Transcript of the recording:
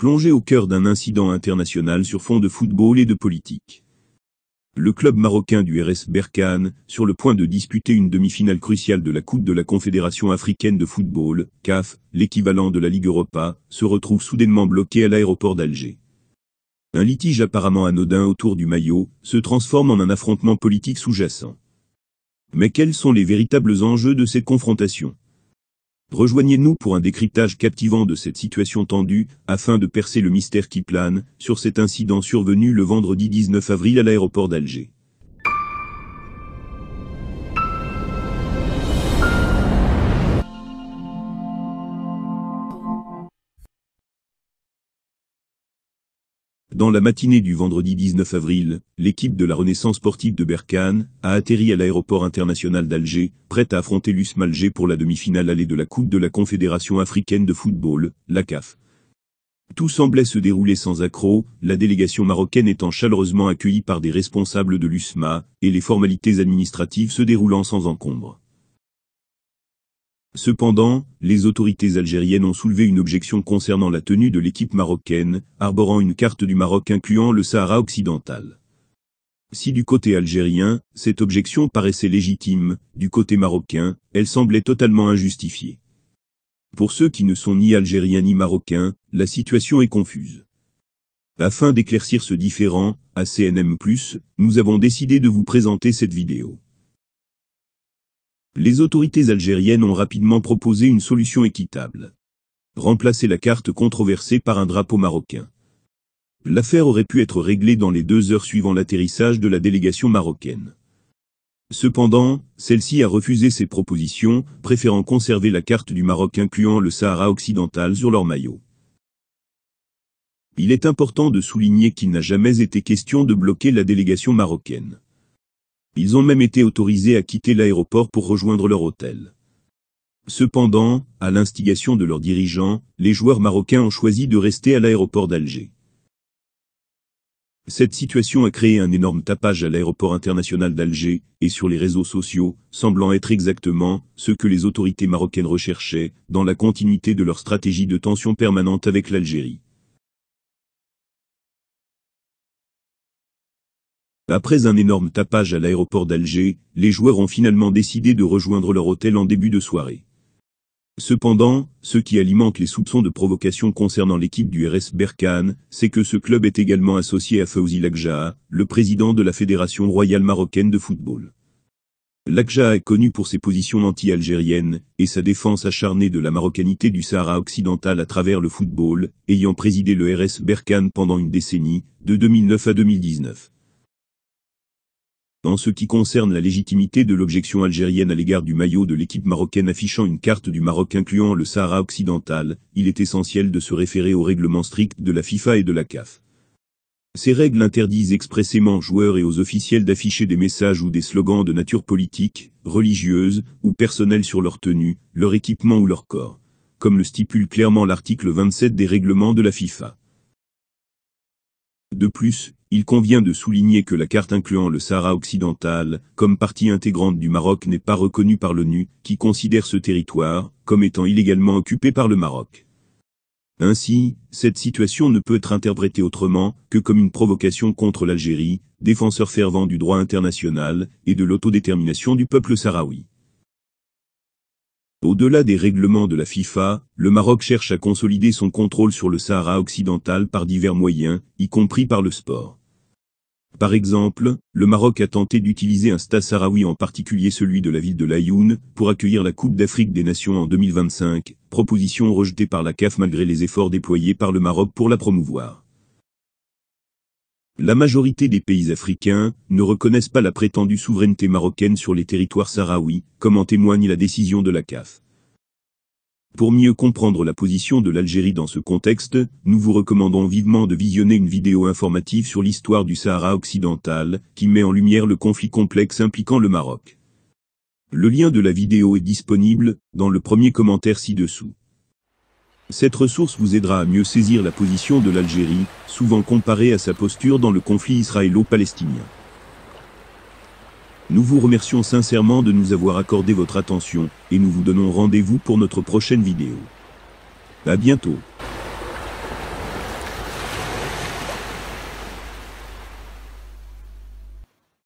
plongé au cœur d'un incident international sur fond de football et de politique. Le club marocain du RS Berkane, sur le point de disputer une demi-finale cruciale de la Coupe de la Confédération africaine de football, CAF, l'équivalent de la Ligue Europa, se retrouve soudainement bloqué à l'aéroport d'Alger. Un litige apparemment anodin autour du maillot se transforme en un affrontement politique sous-jacent. Mais quels sont les véritables enjeux de cette confrontation Rejoignez-nous pour un décryptage captivant de cette situation tendue, afin de percer le mystère qui plane, sur cet incident survenu le vendredi 19 avril à l'aéroport d'Alger. Dans la matinée du vendredi 19 avril, l'équipe de la Renaissance sportive de Berkane a atterri à l'aéroport international d'Alger, prête à affronter l'USM Alger pour la demi-finale allée de la Coupe de la Confédération africaine de football, la CAF. Tout semblait se dérouler sans accroc, la délégation marocaine étant chaleureusement accueillie par des responsables de l'USMA, et les formalités administratives se déroulant sans encombre. Cependant, les autorités algériennes ont soulevé une objection concernant la tenue de l'équipe marocaine, arborant une carte du Maroc incluant le Sahara occidental. Si du côté algérien, cette objection paraissait légitime, du côté marocain, elle semblait totalement injustifiée. Pour ceux qui ne sont ni algériens ni marocains, la situation est confuse. Afin d'éclaircir ce différent, à CNM+, nous avons décidé de vous présenter cette vidéo les autorités algériennes ont rapidement proposé une solution équitable. Remplacer la carte controversée par un drapeau marocain. L'affaire aurait pu être réglée dans les deux heures suivant l'atterrissage de la délégation marocaine. Cependant, celle-ci a refusé ces propositions, préférant conserver la carte du Maroc incluant le Sahara occidental sur leur maillot. Il est important de souligner qu'il n'a jamais été question de bloquer la délégation marocaine. Ils ont même été autorisés à quitter l'aéroport pour rejoindre leur hôtel. Cependant, à l'instigation de leurs dirigeants, les joueurs marocains ont choisi de rester à l'aéroport d'Alger. Cette situation a créé un énorme tapage à l'aéroport international d'Alger, et sur les réseaux sociaux, semblant être exactement ce que les autorités marocaines recherchaient, dans la continuité de leur stratégie de tension permanente avec l'Algérie. Après un énorme tapage à l'aéroport d'Alger, les joueurs ont finalement décidé de rejoindre leur hôtel en début de soirée. Cependant, ce qui alimente les soupçons de provocation concernant l'équipe du RS Berkane, c'est que ce club est également associé à Fawzi Lagja, le président de la Fédération royale marocaine de football. Lagja est connu pour ses positions anti-algériennes et sa défense acharnée de la marocanité du Sahara occidental à travers le football, ayant présidé le RS Berkane pendant une décennie, de 2009 à 2019. En ce qui concerne la légitimité de l'objection algérienne à l'égard du maillot de l'équipe marocaine affichant une carte du Maroc incluant le Sahara occidental, il est essentiel de se référer aux règlements stricts de la FIFA et de la CAF. Ces règles interdisent expressément aux joueurs et aux officiels d'afficher des messages ou des slogans de nature politique, religieuse ou personnelle sur leur tenue, leur équipement ou leur corps, comme le stipule clairement l'article 27 des règlements de la FIFA. De plus, il convient de souligner que la carte incluant le Sahara occidental, comme partie intégrante du Maroc n'est pas reconnue par l'ONU, qui considère ce territoire, comme étant illégalement occupé par le Maroc. Ainsi, cette situation ne peut être interprétée autrement que comme une provocation contre l'Algérie, défenseur fervent du droit international et de l'autodétermination du peuple sahraoui. Au-delà des règlements de la FIFA, le Maroc cherche à consolider son contrôle sur le Sahara occidental par divers moyens, y compris par le sport. Par exemple, le Maroc a tenté d'utiliser un stade sahraoui en particulier celui de la ville de Layoun, pour accueillir la Coupe d'Afrique des Nations en 2025, proposition rejetée par la CAF malgré les efforts déployés par le Maroc pour la promouvoir. La majorité des pays africains ne reconnaissent pas la prétendue souveraineté marocaine sur les territoires sahraouis, comme en témoigne la décision de la CAF. Pour mieux comprendre la position de l'Algérie dans ce contexte, nous vous recommandons vivement de visionner une vidéo informative sur l'histoire du Sahara occidental, qui met en lumière le conflit complexe impliquant le Maroc. Le lien de la vidéo est disponible dans le premier commentaire ci-dessous. Cette ressource vous aidera à mieux saisir la position de l'Algérie, souvent comparée à sa posture dans le conflit israélo-palestinien. Nous vous remercions sincèrement de nous avoir accordé votre attention, et nous vous donnons rendez-vous pour notre prochaine vidéo. À bientôt